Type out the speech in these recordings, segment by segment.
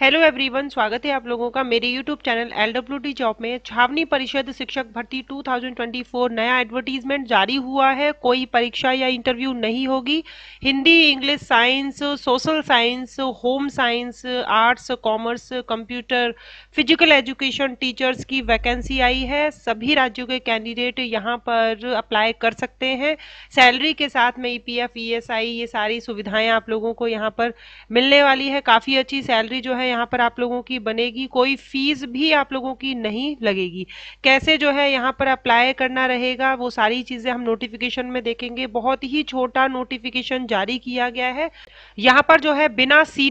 hello everyone स्वागत है आप लोगों का मेरे YouTube channel L W job में छावनी परिषद शिक्षक भर्ती 2024 नया एडवर्टीजमेंट जारी हुआ है कोई परीक्षा या इंटरव्यू नहीं होगी Hindi English science social science home science arts commerce computer physical education teachers की वैकेंसी आई है सभी राज्यों के कैंडिडेट यहाँ पर अप्लाई कर सकते हैं सैलरी के साथ में ई e पी e ये सारी सुविधाएं आप लोगों को यहाँ पर मिलने वाली है काफ़ी अच्छी सैलरी जो है है यहाँ पर आप लोगों की बनेगी कोई फीस भी आप लोगों की नहीं लगेगी कैसे जो है यहाँ पर अप्लाई करना रहेगा वो सारी चीज़ें हम नोटिफिकेशन में देखेंगे बहुत ही छोटा नोटिफिकेशन जारी किया गया है यहाँ पर जो है बिना सी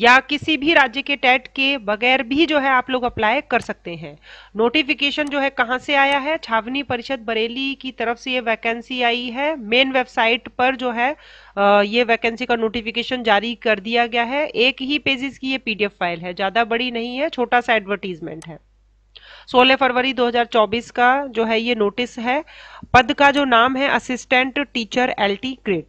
या किसी भी राज्य के टेट के बगैर भी जो है आप लोग अप्लाई कर सकते हैं नोटिफिकेशन जो है कहाँ से आया है छावनी परिषद बरेली की तरफ से ये वैकेंसी आई है मेन वेबसाइट पर जो है ये वैकेंसी का नोटिफिकेशन जारी कर दिया गया है एक ही पेजेस की ये पीडीएफ फाइल है ज़्यादा बड़ी नहीं है छोटा सा एडवर्टीजमेंट है 16 फरवरी 2024 का जो है ये नोटिस है पद का जो नाम है असिस्टेंट टीचर एल ग्रेड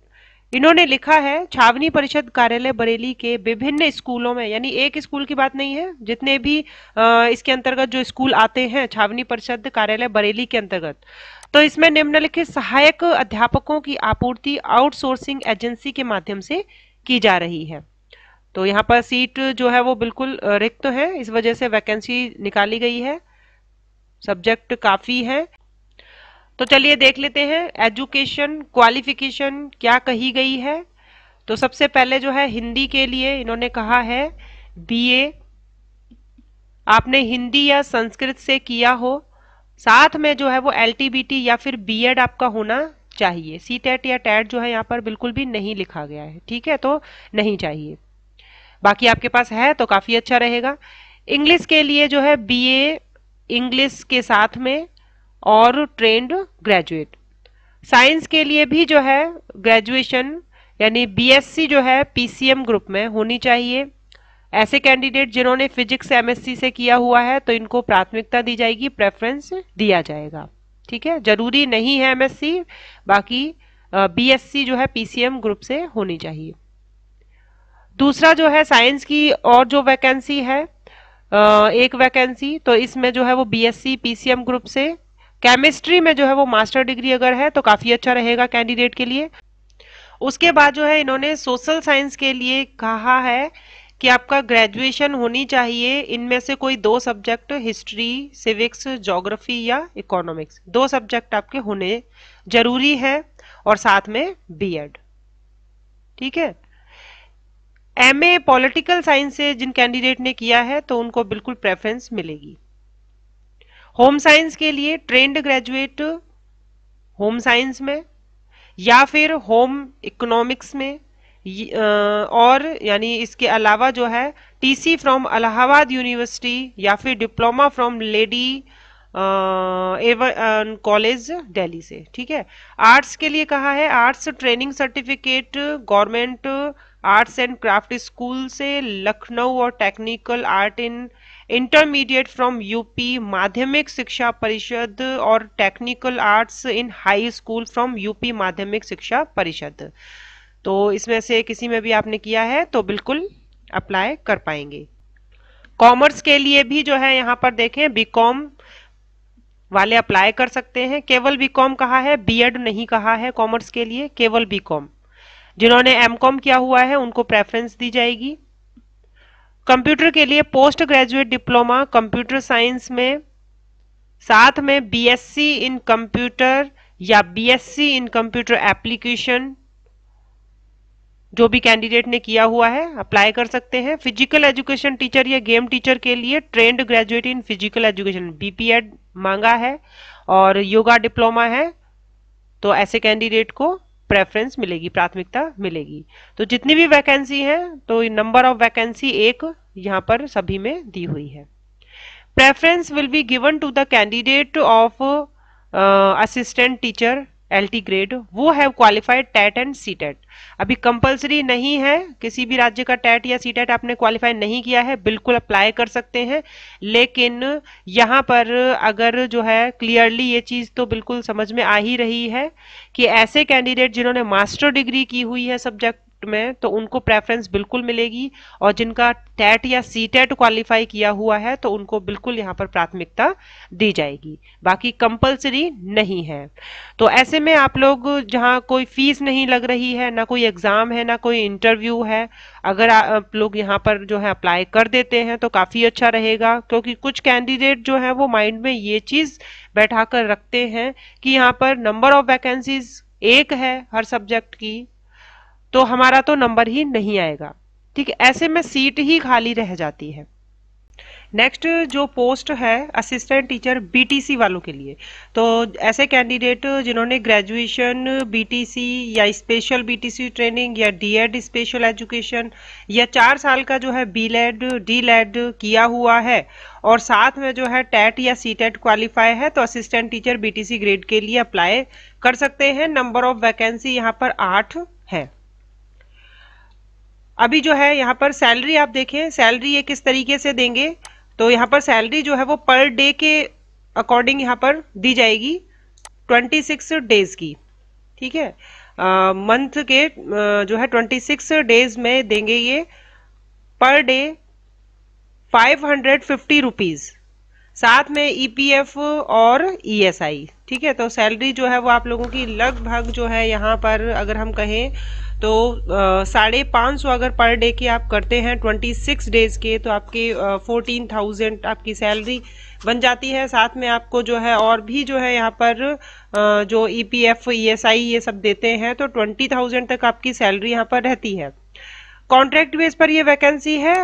इन्होंने लिखा है छावनी परिषद कार्यालय बरेली के विभिन्न स्कूलों में यानी एक स्कूल की बात नहीं है जितने भी इसके अंतर्गत जो स्कूल आते हैं छावनी परिषद कार्यालय बरेली के अंतर्गत तो इसमें निम्नलिखित सहायक अध्यापकों की आपूर्ति आउटसोर्सिंग एजेंसी के माध्यम से की जा रही है तो यहाँ पर सीट जो है वो बिल्कुल रिक्त है इस वजह से वैकेंसी निकाली गई है सब्जेक्ट काफ़ी है तो चलिए देख लेते हैं एजुकेशन क्वालिफिकेशन क्या कही गई है तो सबसे पहले जो है हिंदी के लिए इन्होंने कहा है बीए आपने हिंदी या संस्कृत से किया हो साथ में जो है वो एलटीबीटी या फिर बीएड आपका होना चाहिए सी टेट e या टैट e जो है यहाँ पर बिल्कुल भी नहीं लिखा गया है ठीक है तो नहीं चाहिए बाकी आपके पास है तो काफ़ी अच्छा रहेगा इंग्लिश के लिए जो है बीए इंग्लिश के साथ में और ट्रेंड ग्रेजुएट साइंस के लिए भी जो है ग्रेजुएशन यानी बीएससी जो है पीसीएम ग्रुप में होनी चाहिए ऐसे कैंडिडेट जिन्होंने फिजिक्स एमएससी से किया हुआ है तो इनको प्राथमिकता दी जाएगी प्रेफरेंस दिया जाएगा ठीक है जरूरी नहीं है एमएससी बाकी बीएससी जो है पीसीएम ग्रुप से होनी चाहिए दूसरा जो है साइंस की और जो वैकेंसी है एक वैकेंसी तो इसमें जो है वो बीएससी पीसीएम ग्रुप से केमिस्ट्री में जो है वो मास्टर डिग्री अगर है तो काफ़ी अच्छा रहेगा कैंडिडेट के लिए उसके बाद जो है इन्होंने सोशल साइंस के लिए कहा है कि आपका ग्रेजुएशन होनी चाहिए इनमें से कोई दो सब्जेक्ट हिस्ट्री सिविक्स जोग्राफी या इकोनॉमिक्स दो सब्जेक्ट आपके होने जरूरी है और साथ में बीएड ठीक है एमए पॉलिटिकल साइंस से जिन कैंडिडेट ने किया है तो उनको बिल्कुल प्रेफरेंस मिलेगी होम साइंस के लिए ट्रेंड ग्रेजुएट होम साइंस में या फिर होम इकोनॉमिक्स में और यानी इसके अलावा जो है टीसी फ्रॉम अलाहाबाद यूनिवर्सिटी या फिर diploma from Lady Irwin college Delhi से ठीक है आर्ट्स के लिए कहा है arts training certificate government arts and craft school से लखनऊ और technical art in intermediate from UP Madhyamik Shiksha Parishad और technical arts in high school from UP Madhyamik Shiksha परिषद तो इसमें से किसी में भी आपने किया है तो बिल्कुल अप्लाई कर पाएंगे कॉमर्स के लिए भी जो है यहाँ पर देखें बीकॉम वाले अप्लाई कर सकते हैं केवल बीकॉम कहा है बीएड नहीं कहा है कॉमर्स के लिए केवल बीकॉम जिन्होंने एमकॉम किया हुआ है उनको प्रेफरेंस दी जाएगी कंप्यूटर के लिए post graduate diploma computer science में साथ में बीएससी इन कंप्यूटर या बीएससी इन कंप्यूटर एप्लीकेशन जो भी कैंडिडेट ने किया हुआ है अप्लाई कर सकते हैं फिजिकल एजुकेशन टीचर या गेम टीचर के लिए trained graduate in physical education BPEd मांगा है और योगा डिप्लोमा है तो ऐसे कैंडिडेट को प्रेफरेंस मिलेगी प्राथमिकता मिलेगी तो जितनी भी वैकेंसी है तो नंबर ऑफ वैकेंसी एक यहाँ पर सभी में दी हुई है preference will be given to the candidate of assistant teacher L grade who have qualified TET and C TET अभी कंपलसरी नहीं है किसी भी राज्य का टेट या सी टेट आपने क्वालिफाई नहीं किया है बिल्कुल अप्लाई कर सकते हैं लेकिन यहाँ पर अगर जो है क्लियरली ये चीज़ तो बिल्कुल समझ में आ ही रही है कि ऐसे कैंडिडेट जिन्होंने मास्टर डिग्री की हुई है सब्जेक्ट में तो उनको प्रेफरेंस बिल्कुल मिलेगी और जिनका टेट या सी टेट क्वालिफाई किया हुआ है तो उनको बिल्कुल यहाँ पर प्राथमिकता दी जाएगी बाकी कंपलसरी नहीं है तो ऐसे में आप लोग जहाँ कोई फीस नहीं लग रही है ना कोई एग्ज़ाम है ना कोई इंटरव्यू है अगर आप लोग यहाँ पर जो है अप्लाई कर देते हैं तो काफ़ी अच्छा रहेगा क्योंकि कुछ कैंडिडेट जो है वो माइंड में ये चीज़ बैठा कर रखते हैं कि यहाँ पर नंबर ऑफ वैकेंसीज एक है हर सब्जेक्ट की तो हमारा तो नंबर ही नहीं आएगा ठीक है ऐसे में सीट ही खाली रह जाती है नेक्स्ट जो पोस्ट है असिस्टेंट टीचर बीटीसी वालों के लिए तो ऐसे कैंडिडेट जिन्होंने ग्रेजुएशन बीटीसी या स्पेशल बीटीसी ट्रेनिंग या डीएड स्पेशल एजुकेशन या चार साल का जो है बीलेड डीलेड किया हुआ है और साथ में जो है टेट या सी टेट क्वालिफाई है तो असिस्टेंट टीचर बीटीसी ग्रेड के लिए अप्लाई कर सकते हैं नंबर ऑफ वैकेंसी यहाँ पर आठ अभी जो है यहाँ पर सैलरी आप देखें सैलरी ये किस तरीके से देंगे तो यहाँ पर सैलरी जो है वो पर डे के अकॉर्डिंग यहाँ पर दी जाएगी ट्वेंटी सिक्स डेज की ठीक है मंथ के जो है ट्वेंटी सिक्स डेज में देंगे ये per day five hundred fifty rupees साथ में ईपीएफ e और ईएसआई e ठीक है तो सैलरी जो है वो आप लोगों की लगभग जो है यहाँ पर अगर हम कहें तो साढ़े पाँच सौ अगर पर डे की आप करते हैं ट्वेंटी सिक्स डेज़ के तो आपके फोर्टीन थाउजेंड आपकी सैलरी बन जाती है साथ में आपको जो है और भी जो है यहाँ पर जो E P F E S I ये सब देते हैं तो ट्वेंटी थाउजेंड तक आपकी सैलरी यहाँ पर रहती है कॉन्ट्रैक्ट बेस पर ये वैकेंसी है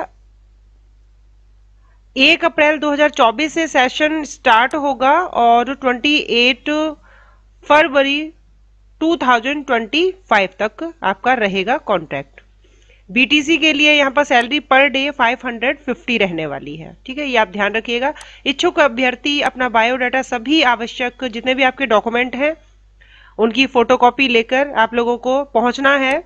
एक अप्रैल 2024 से सेशन स्टार्ट होगा और 28 फरवरी 2025 तक आपका रहेगा कॉन्ट्रैक्ट बीटीसी के लिए यहाँ पर सैलरी पर डे 550 रहने वाली है ठीक है ये आप ध्यान रखिएगा इच्छुक अभ्यर्थी अपना बायोडाटा सभी आवश्यक जितने भी आपके डॉक्यूमेंट हैं उनकी फोटोकॉपी लेकर आप लोगों को पहुंचना है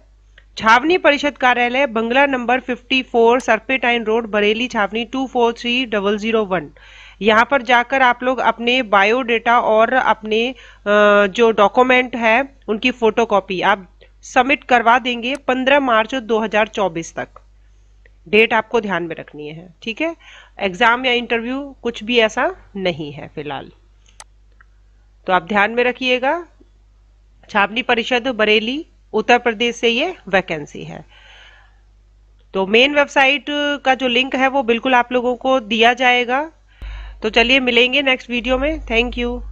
छावनी परिषद कार्यालय बंगला नंबर 54 सर्पेटाइन रोड बरेली छावनी two four three double zero one यहाँ पर जाकर आप लोग अपने बायोडेटा और अपने जो डॉक्यूमेंट है उनकी फोटोकॉपी आप सबमिट करवा देंगे 15 मार्च 2024 तक डेट आपको ध्यान में रखनी है ठीक है एग्जाम या इंटरव्यू कुछ भी ऐसा नहीं है फिलहाल तो आप ध्यान में रखिएगा छावनी परिषद बरेली उत्तर प्रदेश से ये वैकेंसी है तो मेन वेबसाइट का जो लिंक है वो बिल्कुल आप लोगों को दिया जाएगा तो चलिए मिलेंगे नेक्स्ट वीडियो में थैंक यू